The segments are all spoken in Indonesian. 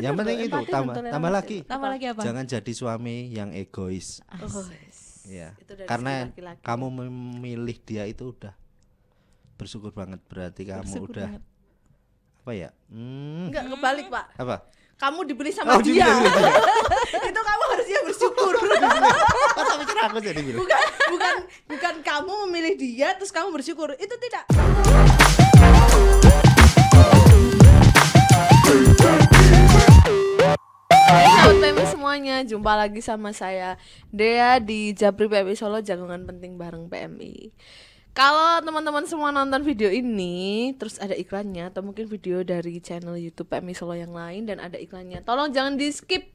yang penting itu tambah tambah lagi tambah lagi apa jangan jadi suami yang egois ya karena laki -laki. kamu memilih dia itu udah bersyukur banget berarti kamu udah banget. apa ya hmm. nggak kebalik pak apa kamu dibeli sama oh, dia itu kamu harusnya bersyukur bukan bukan bukan kamu memilih dia terus kamu bersyukur itu tidak Halo iya, iya. PM semuanya, jumpa lagi sama saya Dea di Jabri PMI Solo Jagongan Penting bareng PMI. Kalau teman-teman semua nonton video ini, terus ada iklannya atau mungkin video dari channel YouTube PMI Solo yang lain dan ada iklannya, tolong jangan di skip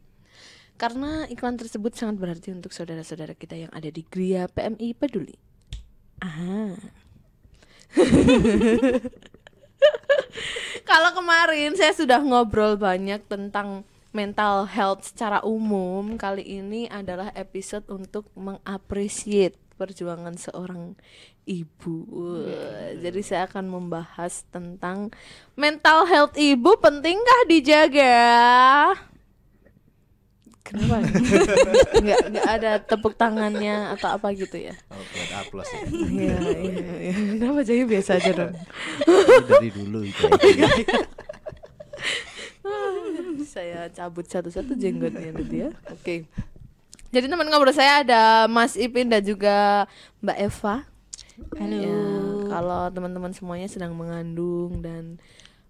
karena iklan tersebut sangat berarti untuk saudara-saudara kita yang ada di Gria PMI Peduli. Ah. Kalau kemarin saya sudah ngobrol banyak tentang mental health secara umum kali ini adalah episode untuk mengapresiat perjuangan seorang ibu. Hmm. Jadi saya akan membahas tentang mental health ibu pentingkah dijaga? Kenapa? nggak nggak ada tepuk tangannya atau apa gitu ya? Oh, aplaus ya. Iya, iya, iya. Kenapa jadi biasa aja dong? Dari dulu itu saya cabut satu-satu jenggotnya nanti gitu ya. Oke. Okay. Jadi teman ngobrol saya ada Mas Ipin dan juga Mbak Eva. Halo. Ya, kalau teman-teman semuanya sedang mengandung dan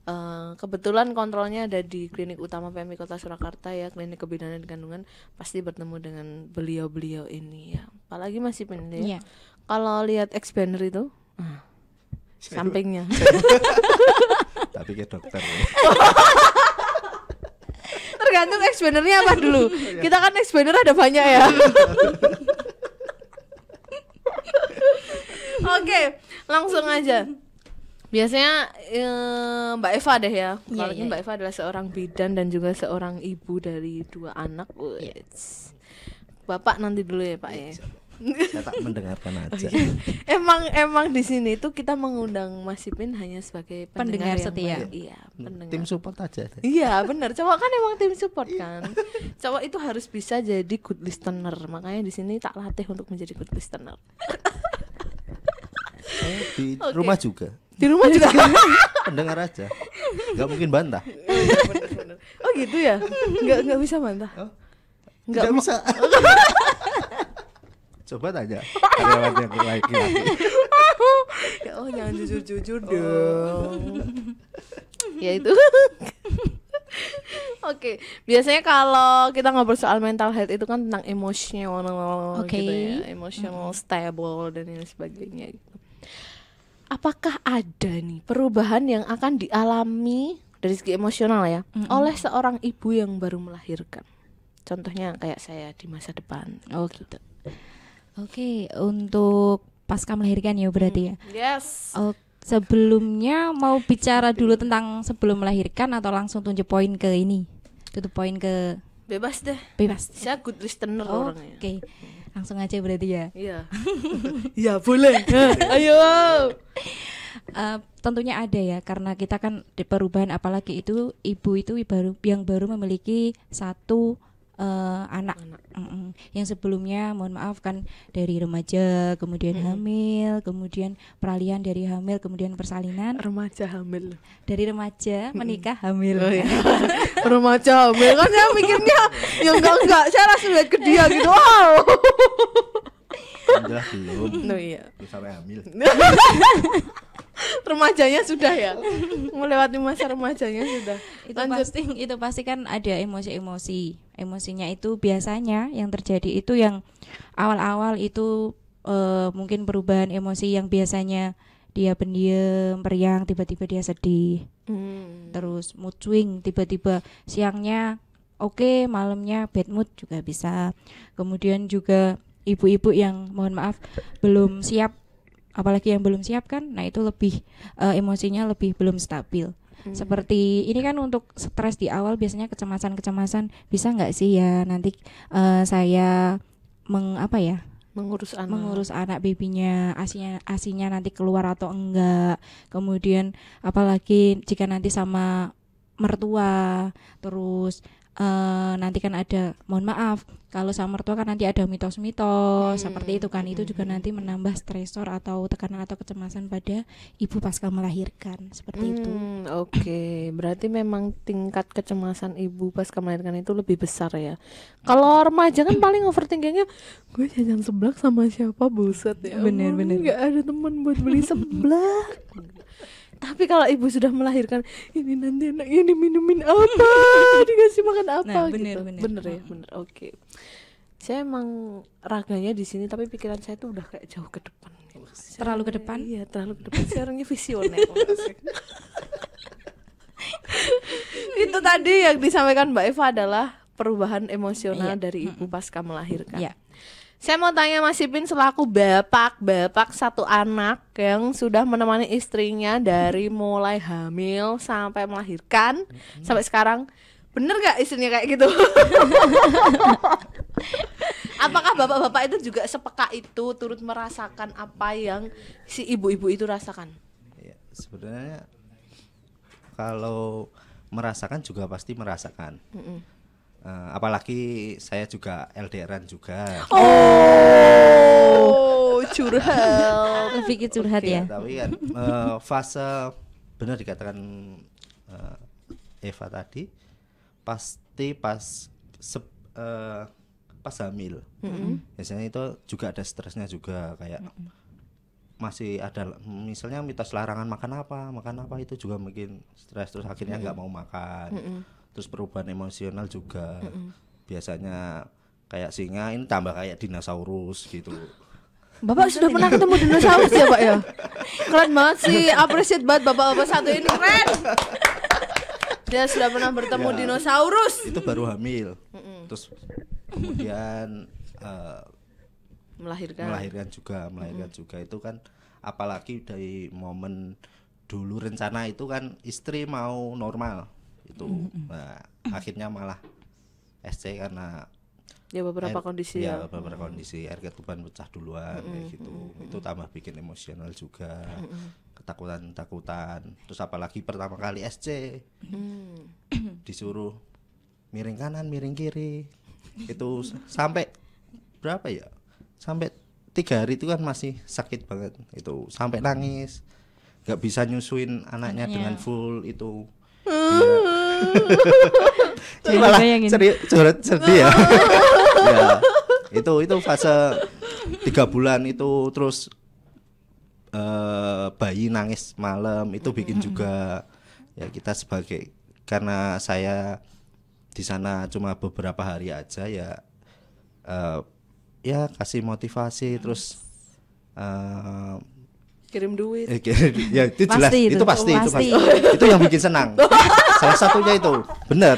Uh, kebetulan kontrolnya ada di klinik utama PMI Kota Surakarta ya klinik kebidanan dan kandungan pasti bertemu dengan beliau-beliau ini ya apalagi Mas ya. yeah. kalau lihat expander itu uh, sampingnya tapi kayak dokter ya. tergantung ex bannernya apa dulu. Iya. Kita kan ex banner ada banyak ya. Oke, langsung aja. Biasanya ee, eh, Mbak Eva deh ya. Iya, Kalau yeah, yeah, Mbak iya. Eva adalah seorang bidan dan juga seorang ibu dari dua anak. Yeah. Bapak nanti dulu ya Pak ya saya tak mendengarkan oh, aja. Okay. Iya. emang emang di sini itu kita mengundang Mas Ipin hanya sebagai pendengar, pendengar setia. Yang, iya, pendengar. Tim support aja. Iya, benar. Cowok kan emang tim support iya. kan. Cowok itu harus bisa jadi good listener. Makanya di sini tak latih untuk menjadi good listener. Eh, di okay. rumah juga. Di rumah juga. Iya, pendengar aja. Gak mungkin bantah. Oh, oh gitu ya. Gak nggak bisa bantah. Oh? gak bisa. Coba tanya karyawan yang laki ya oh jangan jujur-jujur oh. dong. ya itu. Oke, okay. biasanya kalau kita ngobrol soal mental health itu kan tentang emosional okay. gitu ya, emotional hmm. stable dan lain sebagainya gitu. Apakah ada nih perubahan yang akan dialami dari segi emosional ya mm -hmm. oleh seorang ibu yang baru melahirkan? Contohnya kayak saya di masa depan. Oh gitu. Oke, okay, untuk pasca melahirkan ya berarti ya. Hmm, yes. Oke. sebelumnya mau bicara dulu tentang sebelum melahirkan atau langsung tunjuk poin ke ini? Tutup poin ke bebas deh. Bebas. Saya good listener oh, orangnya. Oke. Okay. Langsung aja berarti ya. Iya. Iya, boleh. Eh, ayo. Uh, tentunya ada ya karena kita kan di perubahan apalagi itu ibu itu baru yang baru memiliki satu uh, anak, anak. Mm -mm. yang sebelumnya mohon maaf kan dari remaja kemudian hmm. hamil kemudian peralihan dari hamil kemudian persalinan remaja hamil dari remaja menikah hmm. hamil oh, iya. remaja hamil kan saya mikirnya ya enggak enggak saya langsung lihat ke dia gitu wow sudah belum. No, iya. sampai hamil. remajanya sudah ya. Melewati masa remajanya sudah. Itu Lanjut. pasti itu pasti kan ada emosi-emosi Emosinya itu biasanya yang terjadi itu yang awal-awal itu e, mungkin perubahan emosi yang biasanya dia pendiam, periang, tiba-tiba dia sedih. Hmm. Terus mood swing, tiba-tiba siangnya oke, okay, malamnya bad mood juga bisa. Kemudian juga ibu-ibu yang mohon maaf belum siap apalagi yang belum siap kan nah itu lebih uh, emosinya lebih belum stabil Hmm. seperti ini kan untuk stres di awal biasanya kecemasan-kecemasan bisa nggak sih ya nanti uh, saya meng apa ya mengurus anak mengurus anak babynya asinya asinya nanti keluar atau enggak kemudian apalagi jika nanti sama mertua terus uh, nanti kan ada mohon maaf kalau sama mertua kan nanti ada mitos-mitos hmm. seperti itu kan itu juga hmm. nanti menambah stresor atau tekanan atau kecemasan pada ibu pasca melahirkan seperti hmm, itu. Oke, okay. berarti memang tingkat kecemasan ibu pasca melahirkan itu lebih besar ya. Kalau remaja kan paling overthinkingnya gue jajan seblak sama siapa buset ya. Bener bener. Gak ada teman buat beli seblak. tapi kalau ibu sudah melahirkan ini nanti anak ini minumin apa dikasih makan apa nah, bener, gitu bener, bener ya bener oke okay. saya emang raganya di sini tapi pikiran saya tuh udah kayak jauh ke depan saya, terlalu ke depan iya terlalu ke depan saya orangnya visioner itu tadi yang disampaikan Mbak Eva adalah perubahan emosional iya. dari ibu pasca melahirkan. Iya. Saya mau tanya Mas Ipin selaku bapak-bapak satu anak yang sudah menemani istrinya dari mulai hamil sampai melahirkan hmm sampai sekarang. Bener gak istrinya kayak gitu? Apakah bapak-bapak itu juga sepeka itu turut merasakan apa yang si ibu-ibu itu rasakan? Ya, sebenarnya kalau merasakan juga pasti merasakan. Mm -mm. Uh, apalagi saya juga LDRan juga. Oh, curhat. Berpikir curhat okay, ya. Tapi kan uh, fase benar dikatakan uh, Eva tadi pasti pas se, uh, pas hamil. Mm -hmm. Biasanya itu juga ada stresnya juga kayak mm -hmm. masih ada misalnya mitos larangan makan apa, makan apa itu juga mungkin stres terus akhirnya nggak mm -hmm. mau makan. Mm -hmm terus perubahan emosional juga mm-hmm. biasanya kayak singa ini tambah kayak dinosaurus gitu Bapak sudah pernah ketemu dinosaurus ya Pak ya? Keren banget sih, appreciate banget Bapak-bapak satu ini, keren Dia sudah pernah bertemu ya, dinosaurus Itu baru hamil, Mm-mm. terus kemudian uh, Melahirkan Melahirkan juga, melahirkan mm hmm juga Itu kan apalagi dari momen dulu rencana itu kan istri mau normal itu mm-hmm. nah, akhirnya malah SC karena ya beberapa air, kondisi ya, ya. beberapa mm-hmm. kondisi air ketuban pecah duluan mm-hmm. kayak gitu mm-hmm. itu tambah bikin emosional juga mm-hmm. ketakutan takutan terus apalagi pertama kali SC mm-hmm. disuruh miring kanan miring kiri itu sampai berapa ya sampai tiga hari itu kan masih sakit banget itu sampai nangis nggak bisa nyusuin anaknya yeah. dengan full itu ah. Ini malah curhat sedih ya. ya. Itu itu fase tiga bulan itu terus uh, bayi nangis malam itu bikin juga ya kita sebagai karena saya di sana cuma beberapa hari aja ya uh, ya kasih motivasi terus uh, kirim duit. ya itu pasti jelas, itu, itu pasti, oh, pasti, itu pasti. itu yang bikin senang. salah satunya itu benar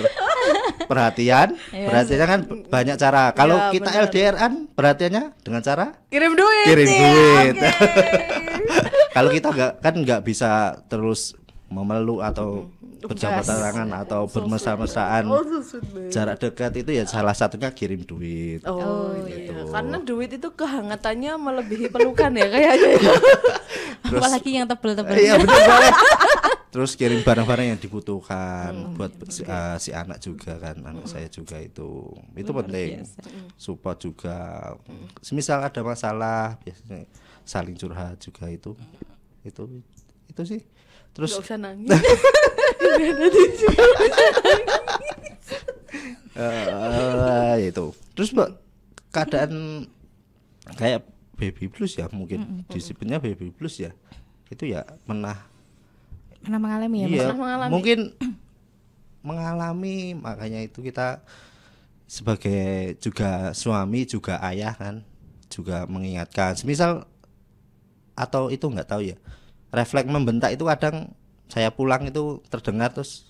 perhatian yes. Iya. perhatiannya kan banyak cara kalau ya, kita bener. an perhatiannya dengan cara kirim duit kirim ya, duit okay. kalau kita nggak kan nggak bisa terus memeluk atau berjabat tangan atau so bermesra-mesraan oh, so jarak dekat itu ya salah satunya kirim duit oh, oh iya. gitu. iya karena duit itu kehangatannya melebihi pelukan ya kayaknya apalagi yang tebel-tebel iya terus kirim barang-barang yang dibutuhkan hmm, buat si, uh, si anak juga kan anak hmm. saya juga itu itu Luar penting biasa. Hmm. support juga hmm. semisal ada masalah biasanya saling curhat juga itu itu itu sih terus usah nangis eh, itu terus mbak keadaan kayak baby plus ya mungkin hmm, hmm, mm disebutnya baby plus ya itu ya menah pernah mengalami ya iya, pernah mengalami. mungkin mengalami makanya itu kita sebagai juga suami juga ayah kan juga mengingatkan misal atau itu nggak tahu ya refleks membentak itu kadang saya pulang itu terdengar terus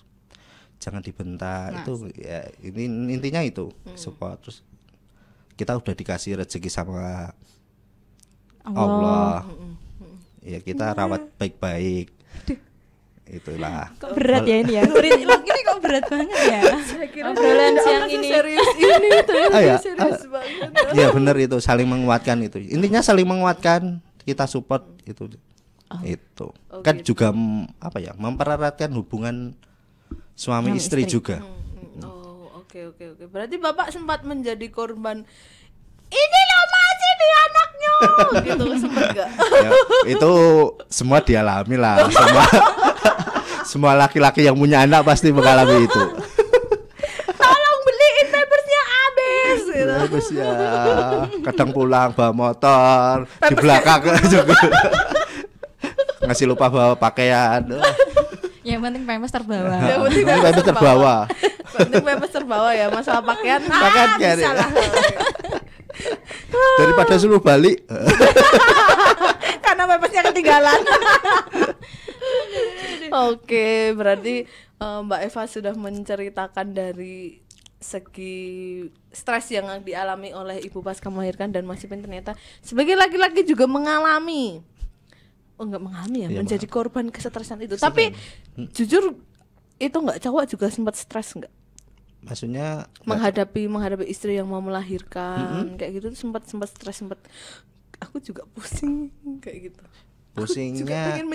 jangan dibentak Mas. itu ya ini intinya itu hmm. support terus kita udah dikasih rezeki sama Allah, Allah. Hmm, hmm, hmm. ya kita iya. rawat baik-baik itulah. Kok berat ya ini ya? ini kok berat banget ya? Obrolan siang ini. Serius ini ternyata ah, ya. serius ah, banget. Iya benar itu saling menguatkan itu. Intinya saling menguatkan, kita support itu. Oh. Itu. Oh, kan gitu. juga apa ya? Mempereratkan hubungan suami istri, istri juga. Hmm. hmm. hmm. Oh, oke okay, oke okay, oke. Okay. Berarti Bapak sempat menjadi korban ini loh masih di anaknya gitu sempat gak? ya, itu semua dialami lah semua semua laki-laki yang punya anak pasti mengalami itu. Tolong beliin pampersnya habis gitu. Habis ya. Kadang pulang bawa motor, di belakang juga. Ngasih lupa bawa pakaian. Ya, yang penting pampers terbawa. Yang penting pampers terbawa. Penting pampers terbawa ya, masalah pakaian. Ah, pakaian ah, Daripada suruh balik. Karena pampasnya ketinggalan. Oke, berarti uh, Mbak Eva sudah menceritakan dari segi stres yang dialami oleh ibu pasca melahirkan dan masih pun ternyata sebagai laki-laki juga mengalami oh enggak mengalami ya, ya menjadi maaf. korban kesetresan itu. Kesetresan. Tapi hmm. jujur itu enggak cowok juga sempat stres enggak? Maksudnya menghadapi menghadapi istri yang mau melahirkan hmm -hmm. kayak gitu sempat sempat stres sempat aku juga pusing kayak gitu pusingnya juga pengen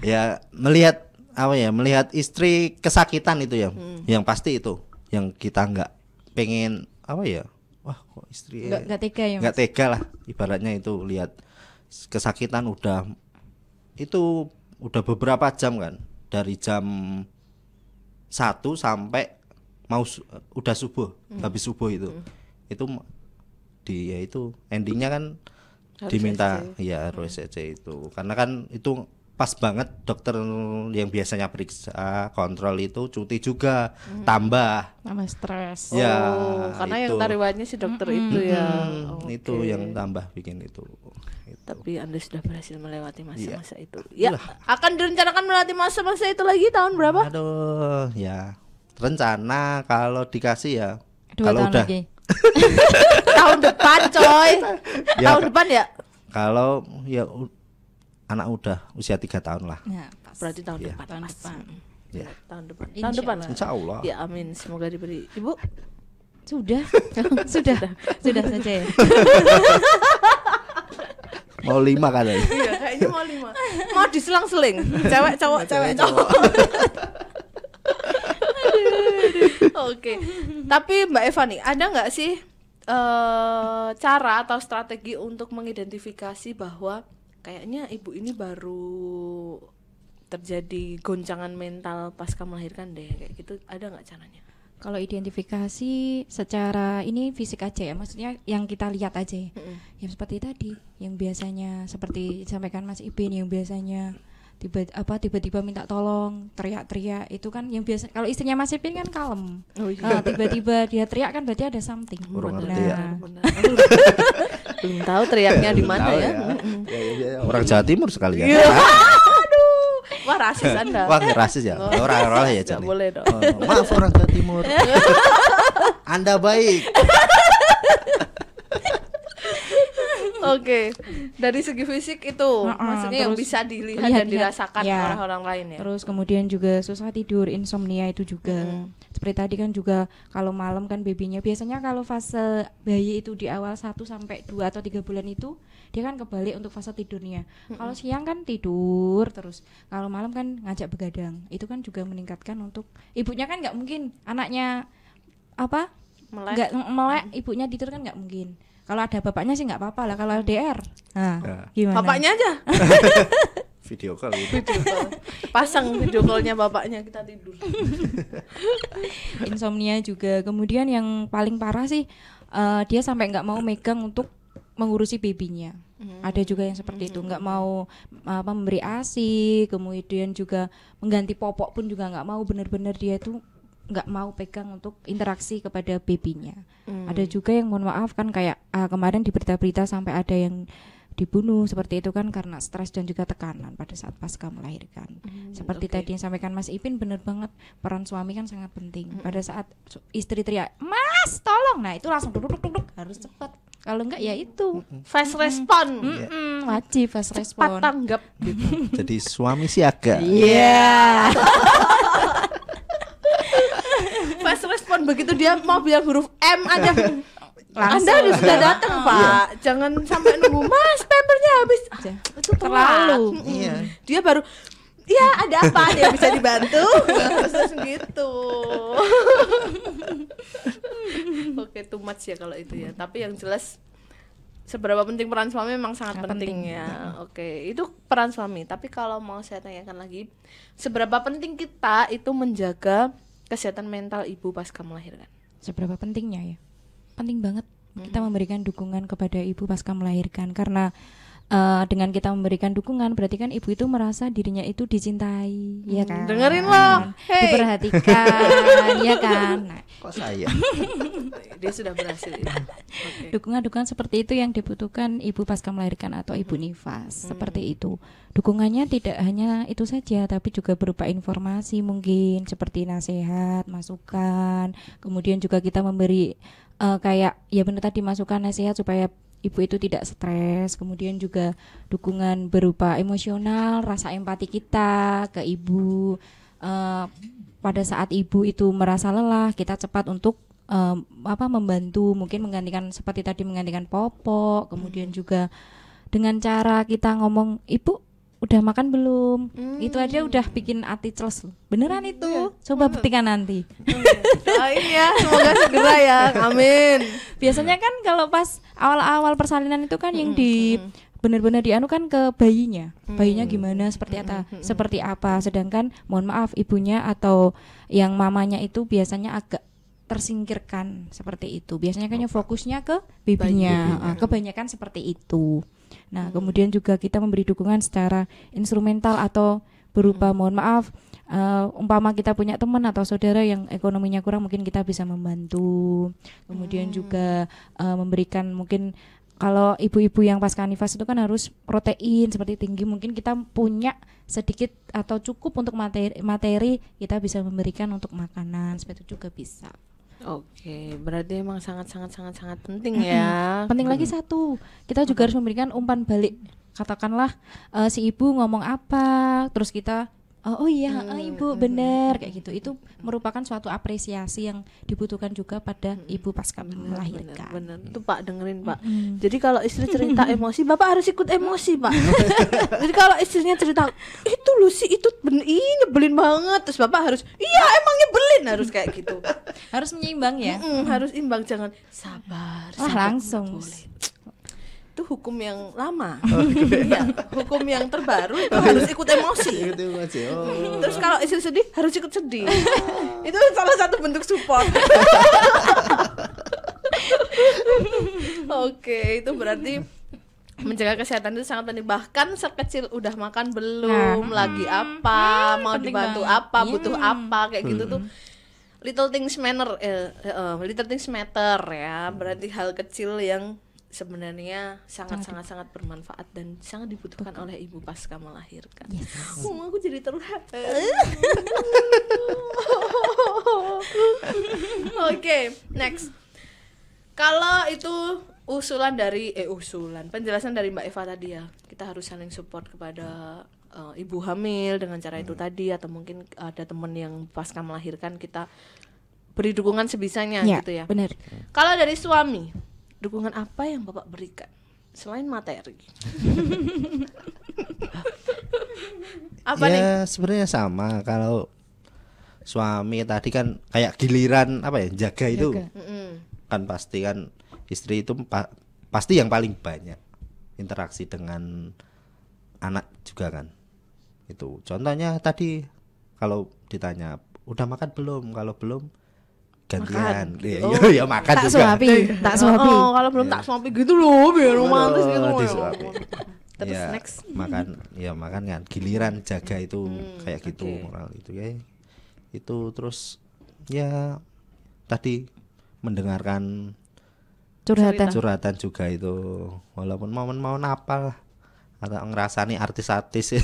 ya melihat apa ya melihat istri kesakitan itu ya hmm. yang pasti itu yang kita nggak pengen apa ya wah kok istri nggak, nggak tega ya nggak tega lah ibaratnya itu lihat kesakitan udah itu udah beberapa jam kan dari jam satu sampai mau su udah subuh hmm. habis subuh itu hmm. itu di ya itu endingnya kan diminta SC. ya harus hmm. itu karena kan itu pas banget dokter yang biasanya periksa kontrol itu cuti juga hmm. tambah tambah stres ya oh, karena itu. yang tariwannya si dokter hmm. itu ya hmm. okay. itu yang tambah bikin itu, gitu. tapi anda sudah berhasil melewati masa-masa ya. itu ya akan direncanakan melewati masa-masa itu lagi tahun berapa aduh ya rencana kalau dikasih ya Dua kalau udah lagi. tahun depan coy ya, tahun depan ya kalau ya anak udah usia tiga tahun lah ya, pas. berarti tahun ya. depan tahun depan ya. tahun depan Insya tahun depan Insya Allah ya amin semoga diberi ibu sudah sudah sudah saja ya mau lima kali iya kayaknya mau lima mau diselang-seling cewek cowok cewek cowok Oke, okay. tapi Mbak Eva nih, ada nggak sih uh, cara atau strategi untuk mengidentifikasi bahwa kayaknya ibu ini baru terjadi goncangan mental pasca melahirkan deh kayak gitu ada nggak caranya? Kalau identifikasi secara ini fisik aja ya, maksudnya yang kita lihat aja ya, mm -hmm. yang seperti tadi, yang biasanya seperti sampaikan Mas Ipin yang biasanya tiba apa tiba-tiba minta tolong teriak-teriak itu kan yang biasa kalau istrinya Mas Ipin kan kalem oh, iya. nah, tiba-tiba dia teriak kan berarti ada something orang nah. ya. belum tahu teriaknya di mana ya. Ya. Ya, ya, ya. ya orang Jawa Timur sekali ya iya. aduh wah rasis anda wah rasis ya oh. orang orang ya jadi boleh oh, maaf orang Jawa Timur anda baik Oke, dari segi fisik itu uh-uh, maksudnya yang bisa dilihat lihat, dan dirasakan ya. orang-orang lain ya. Terus kemudian juga susah tidur, insomnia itu juga. Hmm. Seperti tadi kan juga kalau malam kan babynya biasanya kalau fase bayi itu di awal 1 sampai dua atau tiga bulan itu dia kan kebalik untuk fase tidurnya. Hmm. Kalau siang kan tidur terus, kalau malam kan ngajak begadang. Itu kan juga meningkatkan untuk ibunya kan nggak mungkin anaknya apa melek nggak melek ibunya tidur kan nggak mungkin kalau ada bapaknya sih nggak apa-apa lah kalau LDR. Nah, ya. gimana? Bapaknya aja. video call. Gitu. Video Pasang video callnya bapaknya kita tidur. Insomnia juga. Kemudian yang paling parah sih uh, dia sampai nggak mau megang untuk mengurusi babynya. Hmm. Ada juga yang seperti hmm. itu, nggak mau apa memberi ASI, kemudian juga mengganti popok pun juga nggak mau Bener-bener dia itu nggak mau pegang untuk interaksi kepada babynya. Hmm. Ada juga yang mohon maaf kan kayak uh, kemarin di berita-berita sampai ada yang dibunuh seperti itu kan karena stres dan juga tekanan pada saat pasca melahirkan. Hmm, seperti okay. tadi yang sampaikan Mas Ipin benar banget peran suami kan sangat penting. Hmm. Pada saat istri teriak, "Mas, tolong." Nah, itu langsung duduk duduk, harus cepat. Kalau enggak ya itu hmm. fast hmm. respon. Mm-hmm. -hmm. Wajib fast respon. Cepat tanggap gitu. Jadi suami siaga. Iya. Yeah. Mas respon begitu dia mau bilang huruf M aja Langsung. Anda harus sudah datang iya. Pak, iya. jangan sampai nunggu Mas papernya habis. Iya. Itu terlalu. Iya. Dia baru Iya ada apa Dia bisa dibantu terus gitu oke okay, too much ya kalau itu ya tapi yang jelas seberapa penting peran suami memang sangat penting, penting ya oke itu peran suami tapi kalau mau saya tanyakan lagi seberapa penting kita itu menjaga kesehatan mental ibu pasca melahirkan? Seberapa pentingnya ya? Penting banget mm -hmm. kita memberikan dukungan kepada ibu pasca melahirkan karena uh, dengan kita memberikan dukungan berarti kan ibu itu merasa dirinya itu dicintai ya hmm. ya kan dengerin lo nah, hey. diperhatikan ya kan nah, kok saya dia sudah berhasil ya. dukungan dukungan seperti itu yang dibutuhkan ibu pasca melahirkan atau ibu hmm. nifas hmm. seperti itu dukungannya tidak hanya itu saja tapi juga berupa informasi mungkin seperti nasihat masukan kemudian juga kita memberi uh, kayak ya benar tadi masukan nasihat supaya ibu itu tidak stres, kemudian juga dukungan berupa emosional, rasa empati kita ke ibu. Uh, pada saat ibu itu merasa lelah, kita cepat untuk um, apa membantu, mungkin menggantikan seperti tadi menggantikan popok, kemudian juga dengan cara kita ngomong, "Ibu, udah makan belum hmm. itu aja udah bikin ati celes beneran hmm, itu ya. coba hmm. buktikan nanti oh, iya. doain ya semoga segera ya amin biasanya kan kalau pas awal-awal persalinan itu kan hmm. yang di hmm, bener benar dianu kan ke bayinya bayinya gimana seperti apa seperti apa sedangkan mohon maaf ibunya atau yang mamanya itu biasanya agak tersingkirkan seperti itu biasanya kan fokusnya ke bibinya. kebanyakan seperti itu Nah, hmm. kemudian juga kita memberi dukungan secara instrumental atau berupa hmm. mohon maaf uh, umpama kita punya teman atau saudara yang ekonominya kurang mungkin kita bisa membantu. Kemudian hmm. juga uh, memberikan mungkin kalau ibu-ibu yang pas nifas itu kan harus protein seperti tinggi mungkin kita punya sedikit atau cukup untuk materi, materi kita bisa memberikan untuk makanan seperti itu juga bisa. Oke, berarti emang sangat sangat sangat sangat penting ya. Penting hmm. lagi satu, kita juga harus memberikan umpan balik. Katakanlah uh, si ibu ngomong apa, terus kita oh, oh iya ah, hmm. oh, ibu hmm, benar hmm. kayak gitu itu merupakan suatu apresiasi yang dibutuhkan juga pada hmm. ibu pasca melahirkan benar itu pak dengerin pak hmm. jadi kalau istri cerita emosi bapak harus ikut emosi pak jadi kalau istrinya cerita itu lu sih itu ben ini belin banget terus bapak harus iya emangnya belin harus kayak gitu harus menyeimbang ya hmm, harus imbang jangan sabar, Wah, sabar langsung boleh itu hukum yang lama. Oh, gitu ya, iya, hukum yang terbaru itu oh, iya. harus ikut emosi. Oh. Terus kalau istri sedih harus ikut sedih. itu salah satu bentuk support. Oke, itu berarti menjaga kesehatan itu sangat penting bahkan sekecil udah makan belum nah, lagi hmm, apa hmm, mau dibantu banget. apa iya. butuh apa kayak hmm. gitu tuh hmm. little things matter eh, uh, little things matter ya berarti hal kecil yang sebenarnya sangat sangat sangat bermanfaat dan sangat dibutuhkan Betul. oleh ibu pasca melahirkan. Yes. Oh, aku jadi terlihat. Eh. Oke, okay, next. Kalau itu usulan dari eh usulan, penjelasan dari Mbak Eva tadi ya. Kita harus saling support kepada uh, ibu hamil dengan cara itu hmm. tadi atau mungkin ada teman yang pasca melahirkan kita beri dukungan sebisanya ya, gitu ya. Benar. Kalau dari suami dukungan apa yang Bapak berikan selain materi? apa ya, nih? sebenarnya sama kalau suami tadi kan kayak giliran apa ya jaga, itu jaga. kan pasti kan istri itu pa- pasti yang paling banyak interaksi dengan anak juga kan itu contohnya tadi kalau ditanya udah makan belum kalau belum gantian makan. Ya, oh. ya makan tak juga suapi, iya. tak suapi oh, kalau belum tak suapi gitu loh biar romantis gitu loh terus ya, next makan ya makan kan giliran jaga itu hmm, kayak gitu okay. moral itu ya itu terus ya tadi mendengarkan curhatan curhatan juga itu walaupun momen-momen apa lah atau ngerasani artis-artis ya.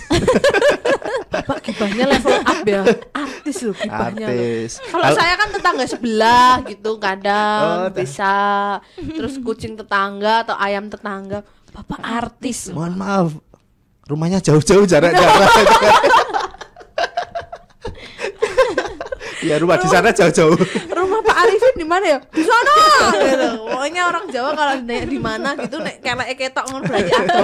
Pak gibahnya level up ya. artis loh gibahnya. Kalau saya kan tetangga sebelah gitu kadang oh, bisa. Terus kucing tetangga atau ayam tetangga. Bapak artis. Mohon maaf. Rumahnya jauh-jauh jarak-jarak. ya rumah di sana jauh-jauh rumah Pak Arifin di mana ya di sana gitu. pokoknya orang Jawa kalau ditanya di mana gitu nek kayak ketok ngono berarti aku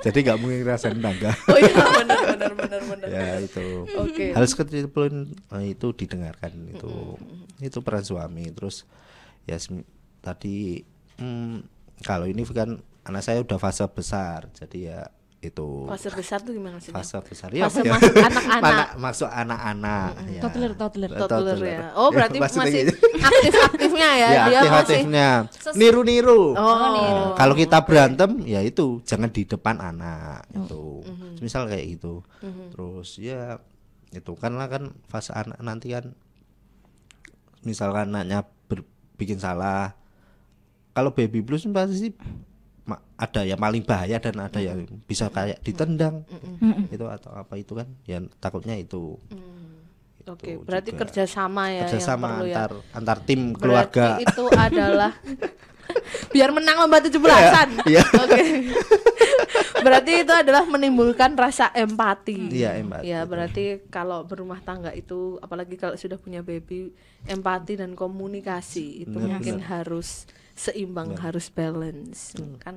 jadi nggak mungkin ngerasain tangga oh iya benar benar benar benar ya itu oke okay. hal pun eh, itu didengarkan itu itu peran suami terus ya tadi mm, kalau ini kan anak saya udah fase besar jadi ya itu fase besar tuh gimana sih fase besar ya fase ya. masuk anak-anak masuk anak-anak hmm. ya. toddler, toddler toddler ya oh ya, berarti ya, masih gitu. aktif aktifnya ya, ya dia aktif aktifnya niru niru oh, oh. niru kalau kita berantem ya itu jangan di depan anak oh. itu mm-hmm. misal kayak gitu mm-hmm. terus ya itu karena kan fase anak nanti kan misalkan anaknya ber, bikin salah kalau baby blues pasti ada yang paling bahaya dan ada ya, mm. yang bisa kayak ditendang mm. itu atau apa itu kan ya takutnya itu mm. oke okay, berarti kerjasama ya kerjasama yang ya. antar ya. antar tim berarti keluarga itu adalah biar menang lomba tujuh belasan yeah, yeah. oke okay. berarti itu adalah menimbulkan rasa empati iya empati ya berarti kalau berumah tangga itu apalagi kalau sudah punya baby empati dan komunikasi itu bener, mungkin bener. harus seimbang nah. harus balance ya hmm. kan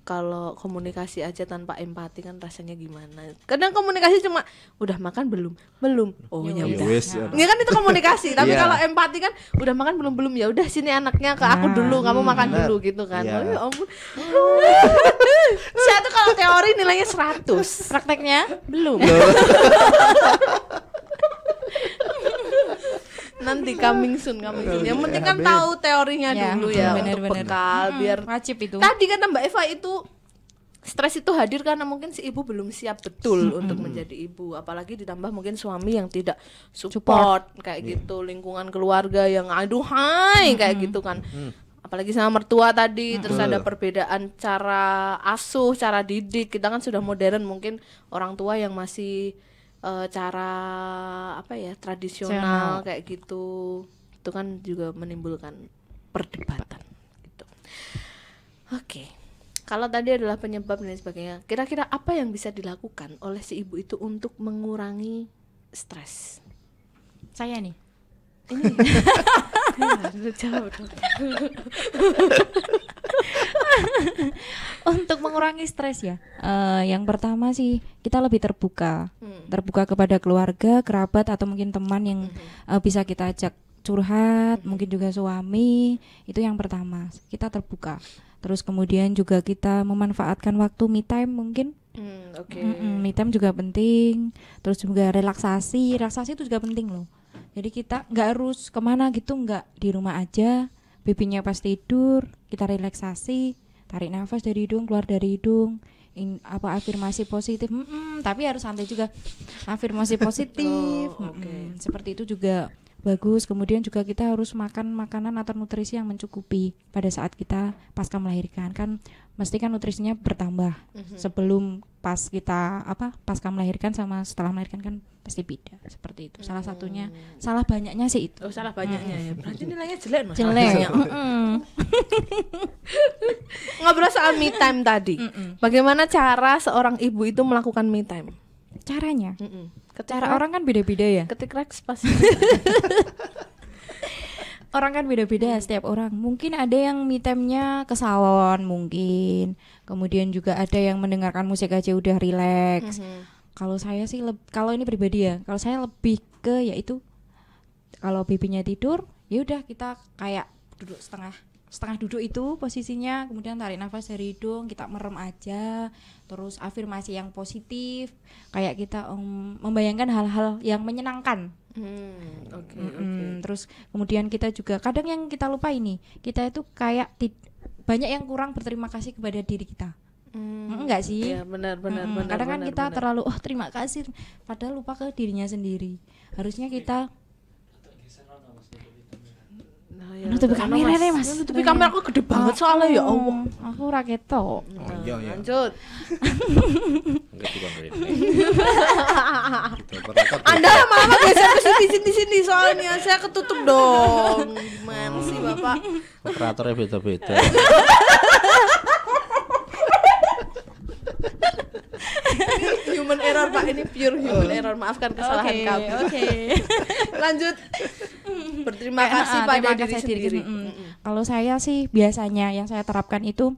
kalau komunikasi aja tanpa empati kan rasanya gimana kadang komunikasi cuma udah makan belum belum oh ya, ya udah ya, ya. Iya kan itu komunikasi tapi yeah. kalau empati kan udah makan belum belum ya udah sini anaknya ke aku nah. dulu kamu makan Bener. dulu gitu kan yeah. oh, ya ampun saya tuh kalau teori nilainya 100 prakteknya belum nanti coming soon coming soon yang iya, penting kan tahu teorinya iya, ya, dulu ya bener, untuk bener. bekal hmm, biar wajib itu tadi kata mbak Eva itu stres itu hadir karena mungkin si ibu belum siap betul hmm. untuk menjadi ibu apalagi ditambah mungkin suami yang tidak support, support. kayak yeah. gitu lingkungan keluarga yang aduh hai hmm. kayak gitu kan hmm. apalagi sama mertua tadi hmm. terus ada perbedaan cara asuh cara didik kita kan sudah modern mungkin orang tua yang masih uh, cara apa ya tradisional Channel. kayak gitu itu kan juga menimbulkan perdebatan gitu oke okay. kalau tadi adalah penyebab dan sebagainya kira-kira apa yang bisa dilakukan oleh si ibu itu untuk mengurangi stres saya nih ini iya, jauh untuk mengurangi stres ya uh, yang pertama sih kita lebih terbuka hmm. terbuka kepada keluarga kerabat atau mungkin teman yang hmm. uh, bisa kita ajak curhat hmm. mungkin juga suami itu yang pertama kita terbuka terus kemudian juga kita memanfaatkan waktu me time mungkin Hmm, Okay. me time juga penting. Terus juga relaksasi, relaksasi itu juga penting loh. Jadi kita nggak harus kemana gitu, nggak di rumah aja. Bibinya pas tidur, kita relaksasi tarik nafas dari hidung keluar dari hidung in, apa afirmasi positif mm -mm, tapi harus santai juga afirmasi positif oh, okay. mm -mm. seperti itu juga bagus kemudian juga kita harus makan makanan atau nutrisi yang mencukupi pada saat kita pasca melahirkan kan mesti kan nutrisinya bertambah mm-hmm. sebelum pas kita apa pasca melahirkan sama setelah melahirkan kan pasti beda seperti itu salah satunya mm. salah banyaknya sih itu oh salah banyaknya mm. ya mhm. berarti nilainya jelek mas jelek mhm. ngobrol soal me time tadi Mm-mm. bagaimana cara seorang ibu itu melakukan me time caranya. Ketika, Cara orang kan beda-beda ya. Ketika pasti. orang kan beda-beda ya setiap orang. Mungkin ada yang mitemnya ke salon mungkin. Kemudian juga ada yang mendengarkan musik aja udah relax. Mm-hmm. Kalau saya sih kalau ini pribadi ya, kalau saya lebih ke yaitu kalau bibinya tidur, ya udah kita kayak duduk setengah setengah duduk itu posisinya kemudian tarik nafas dari hidung kita merem aja terus afirmasi yang positif kayak kita um, membayangkan hal-hal yang menyenangkan hmm, okay, -hmm. okay. terus kemudian kita juga kadang yang kita lupa ini kita itu kayak banyak yang kurang berterima kasih kepada diri kita Hmm, enggak sih? ya, benar benar hmm, benar. Kadang kan benar, kan kita benar. terlalu oh terima kasih padahal lupa ke dirinya sendiri. Harusnya iya. kita ya, nutupi kamera deh mas iya, nutupi kamera aku gede banget soalnya ya Allah aku ora ketok oh, iya, iya. lanjut anda mama biasa ke sini sini sini soalnya saya ketutup dong Mana sih bapak operatornya beda beda human error pak ini pure human oh. error maafkan kesalahan okay, kami oke okay. lanjut berterima eh, kasih nah, pada terima diri kasih sendiri, Mm -mm. kalau saya sih biasanya yang saya terapkan itu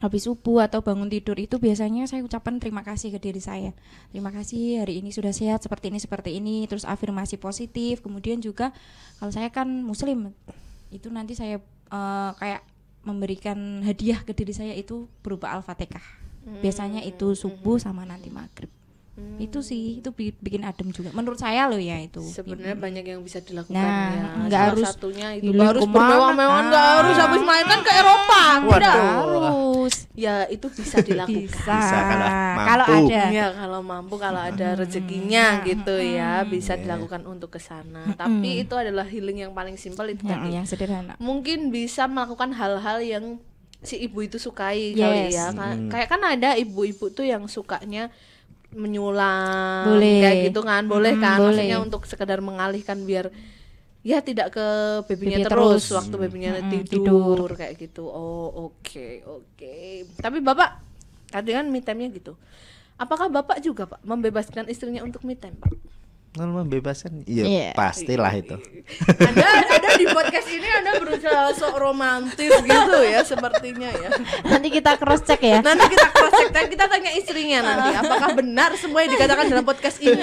habis subuh atau bangun tidur itu biasanya saya ucapkan terima kasih ke diri saya. Terima kasih hari ini sudah sehat seperti ini seperti ini terus afirmasi positif. Kemudian juga kalau saya kan muslim itu nanti saya uh, kayak memberikan hadiah ke diri saya itu berupa Al-Fatihah hmm. biasanya itu hmm. subuh sama nanti maghrib Hmm. Itu sih, itu bikin adem juga. Menurut saya loh ya itu. Sebenarnya hmm. banyak yang bisa dilakukan nah, ya. nggak Salah harus satunya itu enggak harus bermewah-mewah, nggak ah. harus habis main kan ke Eropa. nggak harus. Ya, itu bisa dilakukan. bisa. bisa kalau mampu. Kalau ada. Ya, kalau mampu, kalau ada hmm. rezekinya gitu hmm. gitu ya, bisa yeah. dilakukan untuk ke sana. Hmm. Tapi itu adalah healing yang paling simpel itu hmm. tadi. Yang sederhana. Mungkin bisa melakukan hal-hal yang si ibu itu sukai yes. kali ya kan hmm. kayak kan ada ibu-ibu tuh yang sukanya menyulam boleh. kayak gitu kan boleh hmm, kan boleh. maksudnya untuk sekedar mengalihkan biar ya tidak ke babynya Baby terus, terus waktu hmm. babynya hmm, tidur, tidur kayak gitu oh oke okay, oke okay. tapi bapak tadi kan me gitu apakah bapak juga pak membebaskan istrinya untuk me time pak norma anu membebaskan, iya yeah. pastilah itu anda ada di podcast ini anda berusaha sok romantis gitu ya sepertinya ya nanti kita cross check ya nanti kita cross check dan kita tanya istrinya nanti apakah benar semua yang dikatakan dalam podcast ini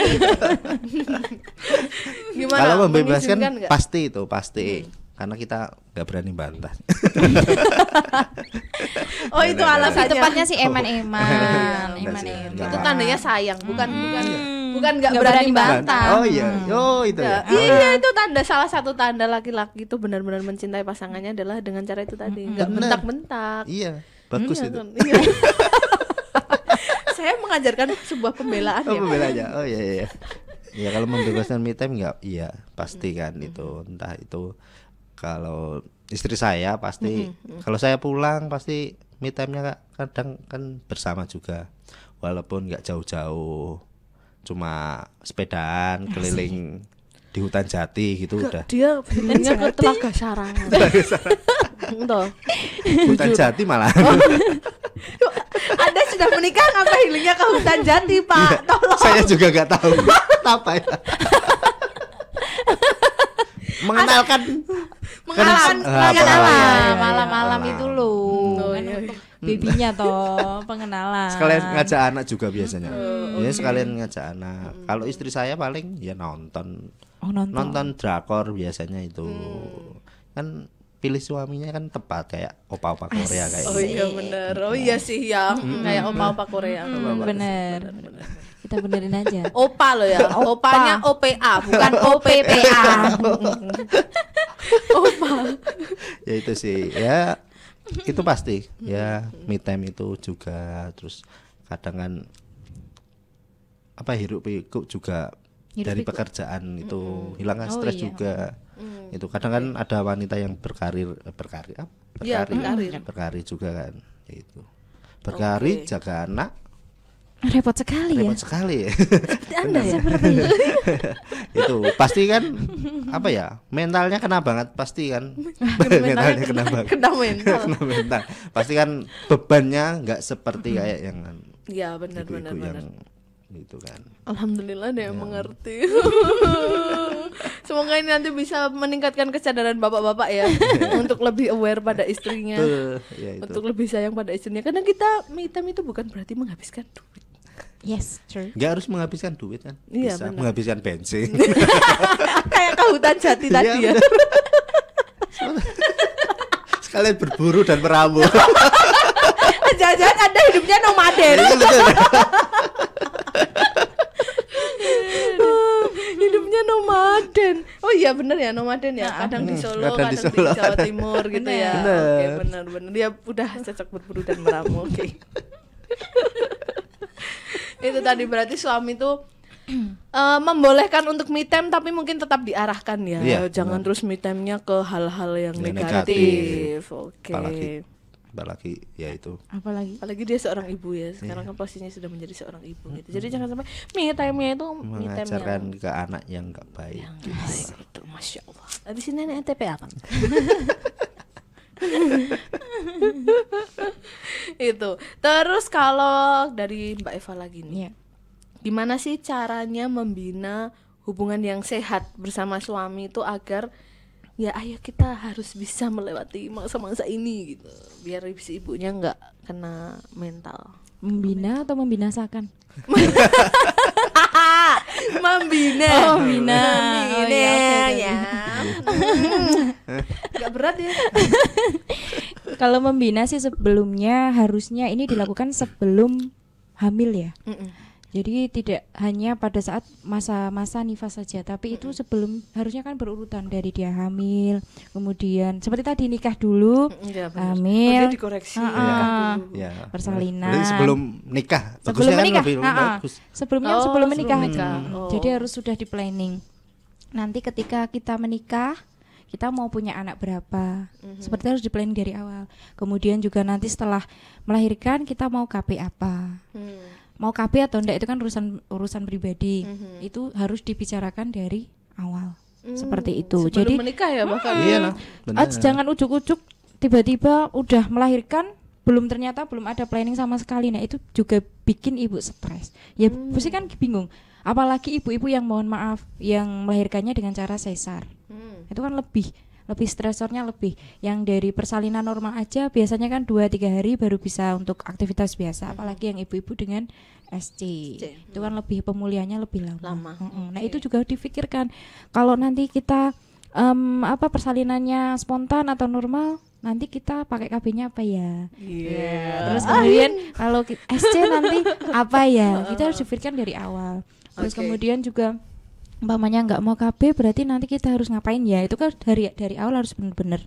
gimana kalau membebaskan pasti itu pasti hmm karena kita nggak berani bantah. oh itu alasannya. Tepatnya sih oh. eman-eman, eman-eman. Itu tandanya sayang, bukan hmm. bukan bukan nggak berani, berani bantah. Oh iya, hmm. oh itu. Ya. ya. Oh, iya itu tanda salah satu tanda laki-laki itu benar-benar mencintai pasangannya adalah dengan cara itu tadi hmm. nggak mentak mentak Iya, bagus hmm, itu. Kan? Iya. Saya mengajarkan sebuah pembelaan oh, ya. Pembelaan aja. Ya. Oh iya iya. Ya kalau membebaskan me time nggak, iya pasti kan hmm. itu entah itu kalau istri saya pasti hmm, hmm. kalau saya pulang pasti me time-nya kadang kan bersama juga walaupun nggak jauh-jauh cuma sepedaan keliling di hutan jati gitu Ke, udah dia bilangnya ke telaga sarang telaga sarang hutan jati malah oh. Anda sudah menikah ngapa healingnya ke hutan jati iya. pak ya, tolong saya juga nggak tahu apa ya mengenalkan mengenalkan ah, malam-malam itu loh oh, iya. Kan iya. Hmm. babynya toh pengenalan sekalian ngajak anak juga biasanya hmm. ya, oh, Iya ya sekalian ngajak anak hmm. kalau istri saya paling ya nonton oh, nonton. nonton drakor biasanya itu hmm. kan pilih suaminya kan tepat kayak opa-opa Korea kayak gitu. oh iya bener oh iya, iya sih ya hmm. kayak opa-opa Korea mm, bener. bener kita benerin aja opa lo ya opanya OPA bukan OPPA opa ya itu sih ya itu pasti ya me time itu juga terus kadang kan apa hirup pikuk juga hirup dari pekerjaan itu mm-hmm. hilangkan oh, stres iya. juga mm. itu kadang kan ada wanita yang berkarir eh, berkarir apa iya, berkarir ya, berkarir. berkarir juga kan itu berkarir okay. jaga anak Repot sekali Repot ya. Repot sekali ya. Anda ya. itu. itu pasti kan apa ya? Mentalnya kena banget pasti kan. mentalnya, mentalnya kena, kena banget. Kena mental. kena mental. Pasti kan bebannya nggak seperti kayak yang Iya benar benar benar gitu kan alhamdulillah dia ya. mengerti semoga ini nanti bisa meningkatkan kesadaran bapak-bapak ya untuk lebih aware pada istrinya Tuh, ya itu. untuk lebih sayang pada istrinya karena kita me time itu bukan berarti menghabiskan duit Yes, true. Gak harus menghabiskan duit kan? Iya, Bisa menghabiskan bensin. Kayak ke hutan jati iya, tadi ya. Sekalian berburu dan meramu. Jangan-jangan Anda hidupnya nomaden. Iya, hidupnya nomaden oh iya bener ya nomaden ya nah, hmm, kadang di Solo kadang, kadang di, Solo, di Jawa kadang. Timur gitu ya oke okay, bener bener dia ya, udah cocok berburu dan meramu oke okay. itu tadi berarti suami tuh uh, membolehkan untuk me time tapi mungkin tetap diarahkan ya. ya Jangan benar. terus me time-nya ke hal-hal yang negatif. negatif. Oke. Okay apalagi ya itu apalagi apalagi dia seorang ibu ya sekarang yeah. kan posisinya sudah menjadi seorang ibu mm -hmm. gitu jadi jangan sampai me time nya itu mengajarkan me time yang... ke anak yang nggak baik yang gitu. itu masya allah abis ini nenek TPA kan itu terus kalau dari mbak Eva lagi nih yeah. gimana sih caranya membina hubungan yang sehat bersama suami itu agar ya ayo kita harus bisa melewati masa-masa ini gitu biar si ibunya nggak kena mental membina atau membinasakan membina oh, membina oh, iya, ya, okay, ya. nggak berat ya kalau membina sih sebelumnya harusnya ini dilakukan sebelum hamil ya mm -mm jadi tidak hanya pada saat masa-masa nifas saja, tapi itu sebelum harusnya kan berurutan dari dia hamil, kemudian seperti tadi nikah dulu, ya, hamil, oh, dikoreksi, uh ya. persalinan. Jadi sebelum nikah, sebelum kan menikah, lebih uh bagus. sebelumnya oh, sebelum menikah, menikah. Oh. jadi harus sudah di planning. Nanti ketika kita menikah, kita mau punya anak berapa mm-hmm. seperti harus di planning dari awal kemudian juga nanti setelah melahirkan kita mau KP apa Hmm mau KB atau enggak itu kan urusan urusan pribadi. Mm -hmm. Itu harus dibicarakan dari awal. Mm. Seperti itu. Sebelum Jadi menikah ya bahkan. Hmm. iya lah. jangan ujuk-ujuk tiba-tiba udah melahirkan belum ternyata belum ada planning sama sekali. Nah, itu juga bikin ibu stres. Ya mm. pasti kan bingung. Apalagi ibu-ibu yang mohon maaf yang melahirkannya dengan cara sesar. Mm. Itu kan lebih lebih stresornya lebih yang dari persalinan normal aja biasanya kan dua tiga hari baru bisa untuk aktivitas biasa hmm. apalagi yang ibu-ibu dengan SC. SC. Itu kan lebih pemulihannya lebih lama. lama. Mm -mm. Nah, itu juga difikirkan, Kalau nanti kita um, apa persalinannya spontan atau normal, nanti kita pakai KB-nya apa ya? Yeah. Terus ah. kemudian kalau SC nanti apa ya? Kita harus ah. dipikirkan dari awal. Terus okay. kemudian juga umpamanya nggak mau KB berarti nanti kita harus ngapain ya itu kan dari dari awal harus benar-benar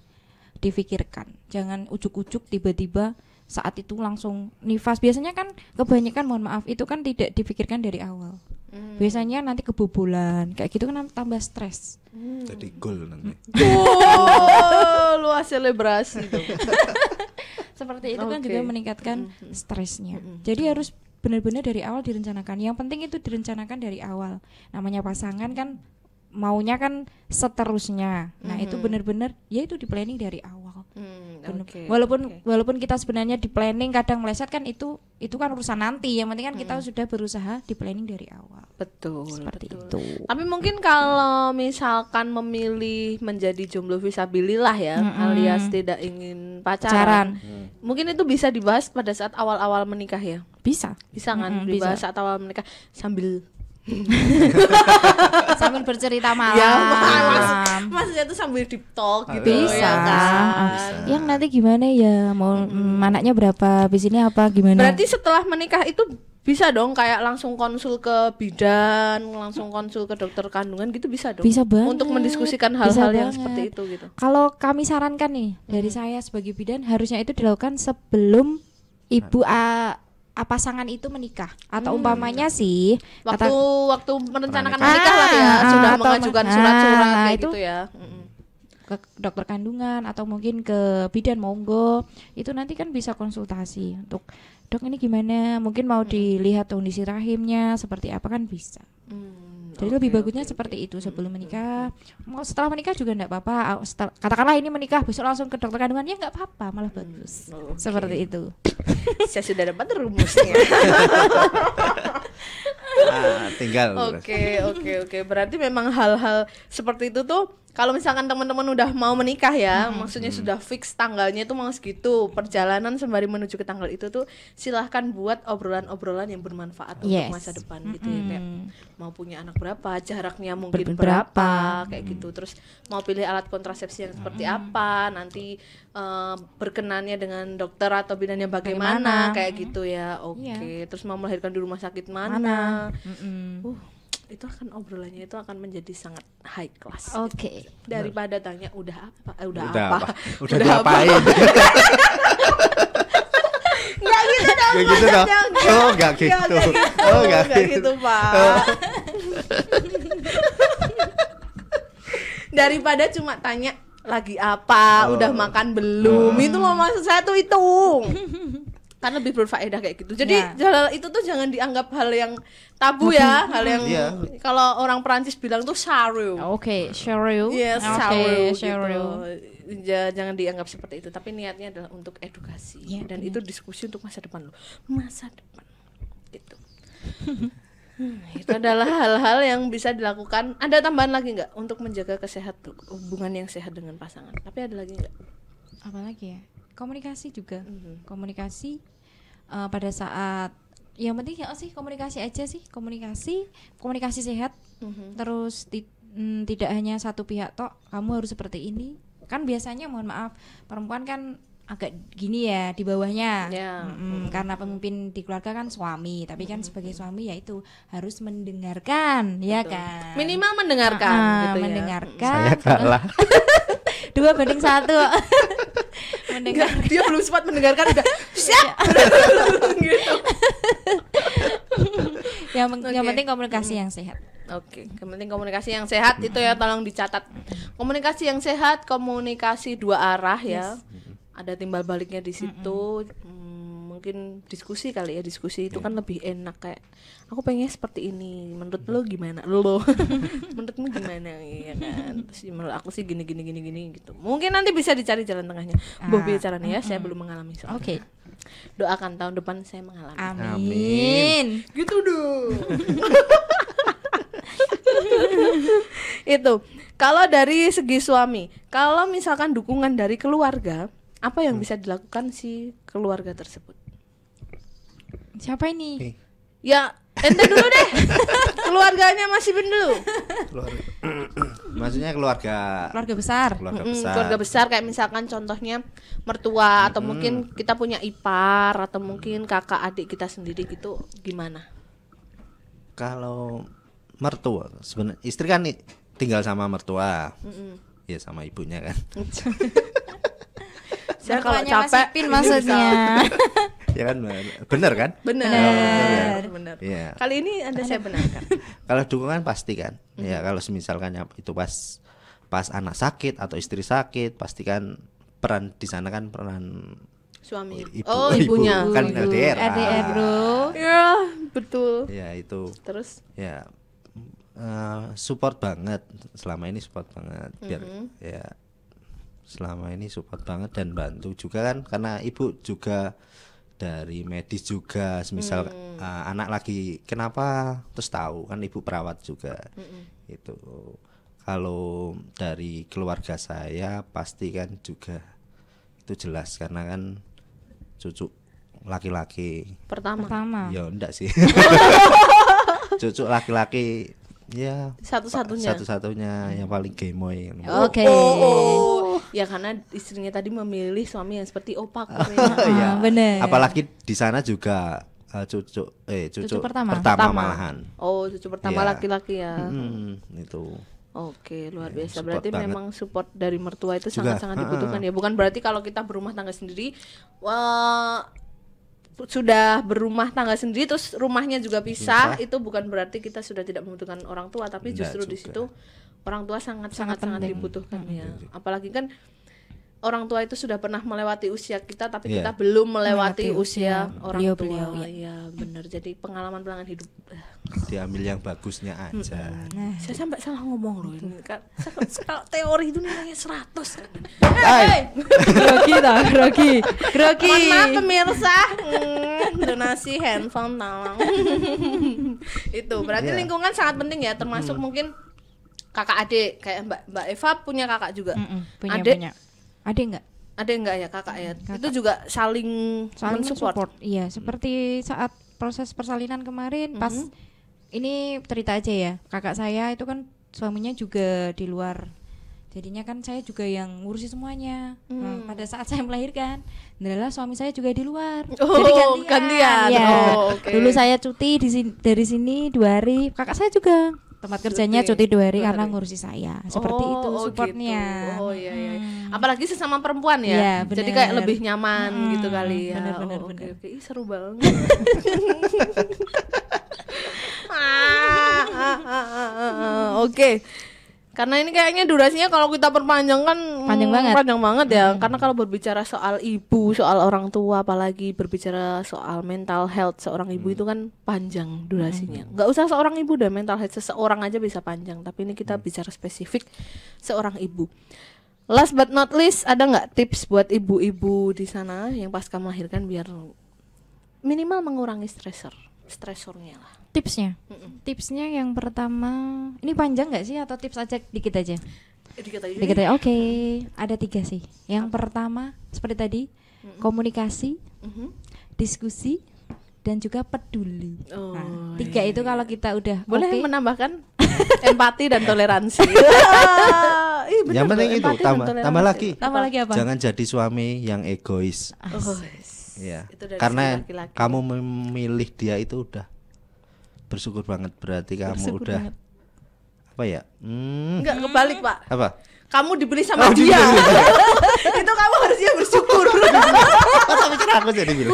difikirkan jangan ujuk-ujuk tiba-tiba saat itu langsung nifas biasanya kan kebanyakan mohon maaf itu kan tidak difikirkan dari awal hmm. biasanya nanti kebobolan kayak gitu kan tambah stres hmm. jadi gol nanti oh, luas selebrasi seperti itu okay. kan juga meningkatkan hmm, hmm, hmm. stresnya jadi harus benar-benar dari awal direncanakan. Yang penting itu direncanakan dari awal. Namanya pasangan kan maunya kan seterusnya. Nah, mm -hmm. itu mm-hmm. benar-benar ya itu di planning dari awal Hmm, okay, walaupun okay. walaupun kita sebenarnya di planning kadang meleset kan itu itu kan urusan nanti. Yang penting kan hmm. kita sudah berusaha di planning dari awal. Betul. Seperti betul. itu. Tapi mungkin kalau misalkan memilih menjadi jomblo visabilillah ya, hmm, hmm, alias tidak ingin pacaran. pacaran. Hmm. Mungkin itu bisa dibahas pada saat awal-awal menikah ya. Bisa. Bisa kan hmm, hmm dibahas bisa. saat awal menikah sambil sambil bercerita ya, malam. Ya, mas, maksudnya tuh sambil deep talk gitu Bisa. ya kan. Bisa. Yang nanti gimana ya? Mau hmm. anaknya berapa? bis ini apa gimana? Berarti setelah menikah itu bisa dong kayak langsung konsul ke bidan, langsung konsul ke dokter kandungan gitu bisa dong. Bisa banget. Untuk mendiskusikan hal-hal yang seperti itu gitu. Kalau kami sarankan nih hmm. dari saya sebagai bidan harusnya itu dilakukan sebelum ibu A Ah, pasangan itu menikah atau hmm. umpamanya sih waktu kata, waktu merencanakan menikah lah ya ah, sudah mengajukan surat-surat ah, kayak nah, gitu ya ke dokter kandungan atau mungkin ke bidan monggo itu nanti kan bisa konsultasi untuk dok ini gimana mungkin mau hmm. dilihat kondisi rahimnya seperti apa kan bisa hmm. Jadi okay, lebih bagusnya okay, seperti okay. itu sebelum menikah. Mau setelah menikah juga enggak apa-apa. Katakanlah ini menikah besok langsung ke dokter kandungan ya enggak apa-apa, malah mm, bagus. Okay. Seperti itu. Saya sudah dapat rumusnya. Ah, tinggal oke oke oke berarti memang hal-hal seperti itu tuh kalau misalkan teman-teman udah mau menikah ya hmm. maksudnya hmm. sudah fix tanggalnya itu mau segitu perjalanan sembari menuju ke tanggal itu tuh silahkan buat obrolan-obrolan yang bermanfaat yes. untuk masa depan hmm. gitu ya hmm. kayak mau punya anak berapa jaraknya mungkin berapa, berapa kayak hmm. gitu terus mau pilih alat kontrasepsi yang seperti apa nanti uh, berkenannya dengan dokter atau bidannya bagaimana, bagaimana? kayak gitu ya iya. oke okay. yeah. terus mau melahirkan di rumah sakit mana, mana? Mm -mm. Uh, itu akan obrolannya itu akan menjadi sangat high class. Oke. Okay. Gitu. Daripada tanya udah apa, eh, udah, udah apa, apa? udah, udah ngapain? Enggak ya gitu dong. Gak gitu dong. Oh, enggak gitu. Gak, gak gitu. Oh, enggak gitu. gitu, Pak. Oh. Daripada cuma tanya lagi apa, oh. udah makan belum. Hmm. Itu loh maksud saya tuh hitung. karena lebih berfaedah kayak gitu. Jadi ya. hal itu tuh jangan dianggap hal yang tabu ya, hal yang ya. kalau orang Perancis bilang tuh sharu. Ah, oke, okay, Yes, okay, sharu. Gitu. jangan dianggap seperti itu, tapi niatnya adalah untuk edukasi ya, dan ya. itu diskusi untuk masa depan lo. Masa depan. Gitu. Hmm, itu adalah hal-hal yang bisa dilakukan. Ada tambahan lagi nggak untuk menjaga kesehatan hubungan yang sehat dengan pasangan? Tapi ada lagi nggak? Apalagi ya? Komunikasi juga. Mm-hmm. Komunikasi uh, pada saat yang penting ya sih komunikasi aja sih komunikasi komunikasi sehat mm-hmm. terus di, mm, tidak hanya satu pihak tok kamu harus seperti ini kan biasanya mohon maaf perempuan kan agak gini ya di bawahnya yeah. mm, mm, karena pemimpin di keluarga kan suami tapi kan mm. sebagai suami ya itu harus mendengarkan ya Betul. ya kan minimal mendengarkan uh, gitu ya. mendengarkan ya. saya kalah dua banding satu mendengar dia belum sempat mendengarkan udah siap gitu yang, okay. yang penting komunikasi yang sehat Oke, okay. yang penting komunikasi yang sehat itu ya tolong dicatat. Komunikasi yang sehat, komunikasi dua arah ya. yes. ya ada timbal baliknya di situ mm Hmm, mungkin diskusi kali ya diskusi itu yeah. kan lebih enak kayak aku pengen seperti ini menurut iya. lo gimana lo menurutmu gimana ya kan terus ya, menurut aku sih gini gini gini gini gitu mungkin nanti bisa dicari jalan tengahnya boleh ah, bicara nih ya mm -mm. saya belum mengalami oke okay. doakan tahun depan saya mengalami amin, amin. gitu dong itu kalau dari segi suami kalau misalkan dukungan dari keluarga apa yang hmm. bisa dilakukan si keluarga tersebut siapa ini hey. ya ente dulu deh keluarganya masih bin dulu keluarga. maksudnya keluarga keluarga besar keluarga mm, besar keluarga besar kayak misalkan contohnya mertua mm, atau mungkin kita punya ipar atau mungkin kakak adik kita sendiri gitu gimana kalau mertua sebenarnya istri kan tinggal sama mertua mm, ya sama ibunya kan saya nah, kalau capek Mas Ipin maksudnya ya kan bener kan bener bener, oh, benar. Ya. kali ini anda saya benarkan kalau dukungan pasti kan mm -hmm. ya kalau misalkan ya, itu pas pas anak sakit atau istri sakit pasti kan peran di sana kan peran suami ibu, oh ibunya ibu, kan ibu. LDR LDR bro ah. ya betul ya itu terus ya uh, support banget selama ini support banget biar mm -hmm. ya selama ini support banget dan bantu juga kan karena ibu juga dari medis juga misal hmm. uh, anak lagi kenapa terus tahu kan ibu perawat juga hmm. itu kalau dari keluarga saya pasti kan juga itu jelas karena kan cucu laki-laki pertama pertama ya enggak sih cucu laki-laki ya satu-satunya satu-satunya yang paling gemoy oke okay. oh, oh, oh ya karena istrinya tadi memilih suami yang seperti opak oh, ya. Ah, ah, benar apalagi di sana juga uh, cucu eh cucu, cucu pertama. pertama pertama malahan oh cucu pertama iya. laki-laki ya, laki -laki ya. Hmm, itu Oke, luar iya, biasa. Support berarti banget. memang support dari mertua itu sangat-sangat dibutuhkan ya. Bukan berarti kalau kita berumah tangga sendiri, wah sudah berumah tangga sendiri terus rumahnya juga pisah, pisah. itu bukan berarti kita sudah tidak membutuhkan orang tua tapi Nggak justru juga. di situ orang tua sangat sangat sangat, sangat dibutuhkan hmm. ya apalagi kan orang tua itu sudah pernah melewati usia kita tapi yeah. kita belum melewati, usia, ya. orang beliau, tua. Beliau, ya. ya benar. Jadi pengalaman-pengalaman hidup diambil yang bagusnya aja. Hmm. Saya sampai salah ngomong loh ini. kan, Kalau teori itu nilainya 100. Hey. Grogi ta, grogi. Grogi. maaf pemirsa. Mm, donasi handphone tolong. itu berarti yeah. lingkungan sangat penting ya termasuk hmm. mungkin kakak adik kayak Mbak Mbak Eva punya kakak juga. Mm -mm, punya, adik punya ada enggak Ada enggak ya kakak ya? Kakak. Itu juga saling, saling support. Support. Iya, seperti saat proses persalinan kemarin pas mm -hmm. ini cerita aja ya. Kakak saya itu kan suaminya juga di luar jadinya kan saya juga yang ngurusi semuanya hmm. nah, pada saat saya melahirkan adalah suami saya juga di luar oh, jadi gantian, gantian. Ya. Oh, okay. dulu saya cuti di sini, dari sini dua hari kakak saya juga tempat kerjanya cuti, dua hari karena ngurusi saya seperti oh, itu supportnya gitu. oh iya, iya. Hmm. apalagi sesama perempuan ya, ya bener. jadi kayak lebih nyaman hmm, gitu kali ya bener, bener, oh, bener. Okay, okay. Ih, seru banget ah, ah, ah, ah, ah. oke okay. Karena ini kayaknya durasinya kalau kita perpanjang kan panjang banget. Panjang banget ya. Hmm. Karena kalau berbicara soal ibu, soal orang tua apalagi berbicara soal mental health seorang ibu hmm. itu kan panjang durasinya. Hmm. Gak usah seorang ibu deh mental health seseorang aja bisa panjang, tapi ini kita hmm. bicara spesifik seorang ibu. Last but not least, ada nggak tips buat ibu-ibu di sana yang pasca melahirkan biar minimal mengurangi stressor, stressornya lah? tipsnya Mm-mm. tipsnya yang pertama ini panjang nggak sih atau tips aja dikit aja dikit aja aja oke okay. ada tiga sih yang Apa? pertama seperti tadi Mm-mm. komunikasi mm-hmm. diskusi dan juga peduli oh, nah, iya, tiga iya. itu iya. kalau kita udah boleh okay. menambahkan empati dan toleransi Ih, iya, yang penting itu tambah tambah lagi tambah lagi apa jangan jadi suami yang egois ah, oh, yes. ya karena laki -laki. kamu memilih dia itu udah bersyukur banget berarti kamu bersyukur udah banget. apa ya? Hmm. Enggak kebalik, Pak. Apa? Kamu dibeli sama oh, dia. itu kamu harusnya bersyukur. Oh, bukan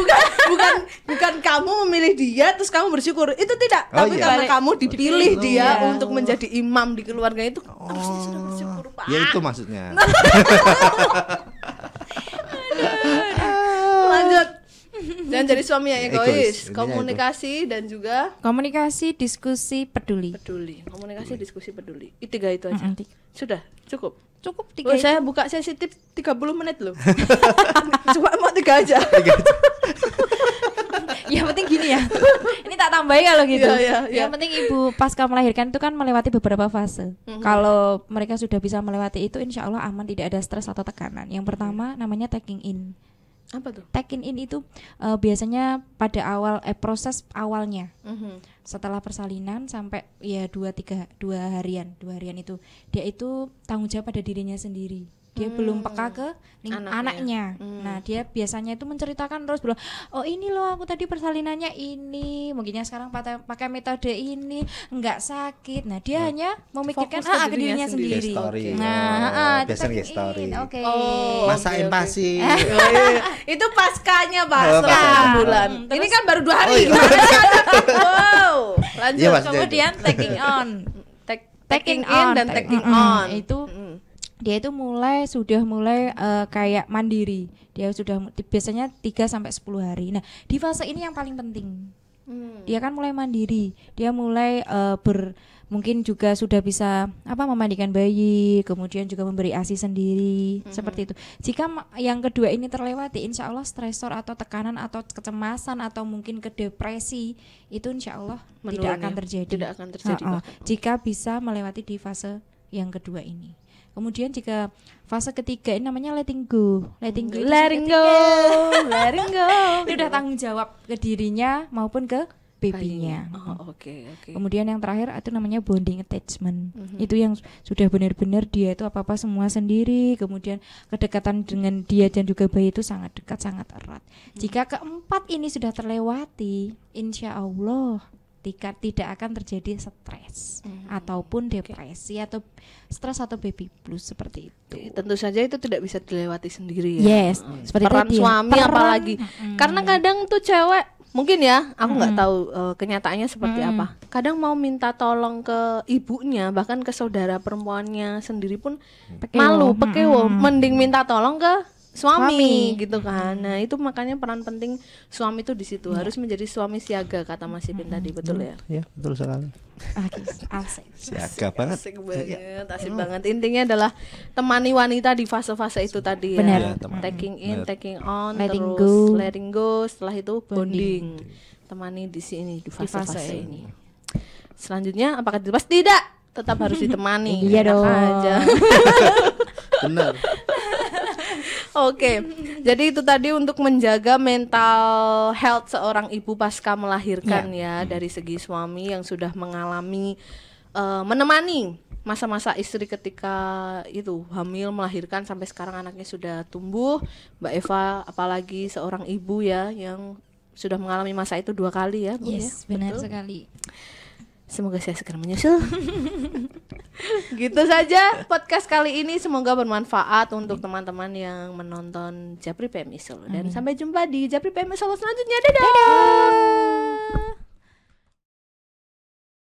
bukan bukan kamu memilih dia terus kamu bersyukur. Itu tidak, oh, tapi iya. karena kamu dipilih oh, dia iya. untuk menjadi imam di keluarga itu oh. harusnya sudah bersyukur, ya, Pak. Ya itu maksudnya. dan jadi suami yang egois. egois. Komunikasi dan juga komunikasi, diskusi, peduli. Peduli. Komunikasi, diskusi, peduli. Itu tiga itu aja. Mm -hmm. Sudah, cukup. Cukup tiga. Oh, saya buka sensitif 30 menit loh. Cuma mau tiga aja. ya penting gini ya. Ini tak tambahin kalau gitu. Yeah, yeah, yeah. Yang penting ibu pasca melahirkan itu kan melewati beberapa fase. Mm-hmm. Kalau mereka sudah bisa melewati itu, insya Allah aman, tidak ada stres atau tekanan. Yang pertama namanya taking in apa tuh? Taking in itu uh, biasanya pada awal eh proses awalnya. Mm-hmm. Setelah persalinan sampai ya dua tiga dua harian, dua harian itu dia itu tanggung jawab pada dirinya sendiri dia hmm. belum peka ke anaknya, anaknya. Hmm. nah dia biasanya itu menceritakan terus bilang oh ini loh aku tadi persalinannya ini mungkinnya sekarang pakai, pakai metode ini nggak sakit nah dia hmm. hanya memikirkan Fokus ah ke dirinya sendiri, nah oh, ah, ah biasanya story oke oh, masa okay, empati itu paskanya bahas oh, bulan hmm, ini kan baru dua hari oh, iya. iya wow lanjut ya, kemudian taking on taking, taking in on, dan taking on, on. itu dia itu mulai sudah mulai uh, kayak mandiri. Dia sudah biasanya 3 sampai sepuluh hari. Nah, di fase ini yang paling penting. Hmm. Dia kan mulai mandiri. Dia mulai uh, ber mungkin juga sudah bisa apa memandikan bayi, kemudian juga memberi ASI sendiri, hmm seperti itu. Jika yang kedua ini terlewati, insya Allah stresor atau tekanan atau kecemasan atau mungkin ke depresi itu insya Allah Menurun tidak akan ya? terjadi. Tidak akan terjadi. Oh, oh. Jika bisa melewati di fase yang kedua ini. Kemudian jika fase ketiga ini namanya letting go. Letting go. Letting go. letting go. ini udah tanggung jawab ke dirinya maupun ke babynya. Oh, oke, okay, Okay. Kemudian yang terakhir itu namanya bonding attachment. Mm-hmm. Itu yang sudah benar-benar dia itu apa-apa semua sendiri, kemudian kedekatan dengan dia dan juga bayi itu sangat dekat, sangat erat. Mm-hmm. Jika keempat ini sudah terlewati, insya Allah ketika tidak akan terjadi stres hmm. ataupun depresi okay. atau stres atau baby blues seperti itu. tentu saja itu tidak bisa dilewati sendiri ya. Yes, mm. seperti peran tadi ya. suami peran, apalagi hmm. karena kadang tuh cewek mungkin ya aku nggak hmm. tahu uh, kenyataannya seperti hmm. apa. Kadang mau minta tolong ke ibunya bahkan ke saudara perempuannya sendiri pun pekewo. malu pekewo hmm. mending minta tolong ke suami, suami gitu kan. Nah, itu makanya peran penting suami itu di situ ya. harus menjadi suami siaga kata Mas Ipin hmm. tadi, betul hmm. ya? Iya, betul sekali. Ah, gitu. asik. Siaga asik, banget. Asik banget, asik hmm. banget. Intinya adalah temani wanita di fase-fase itu tadi ya. Benar. ya. Taking in, Benar. taking on, letting terus go. letting go, setelah itu bonding. bonding. Temani di sini di fase-fase fase ini. ini. Selanjutnya apakah dilepas? Tidak, tetap harus ditemani. Iya dong. aja. Benar. Oke, jadi itu tadi untuk menjaga mental health seorang ibu pasca melahirkan yeah. ya hmm. dari segi suami yang sudah mengalami uh, menemani masa-masa istri ketika itu hamil melahirkan sampai sekarang anaknya sudah tumbuh Mbak Eva apalagi seorang ibu ya yang sudah mengalami masa itu dua kali ya Bu ya? yes, ya benar betul? sekali Semoga saya segera menyusul. gitu saja podcast kali ini. Semoga bermanfaat untuk teman-teman yang menonton Japri PM Solo. Dan sampai jumpa di Japri PM Solo selanjutnya. Dadah. Dadah.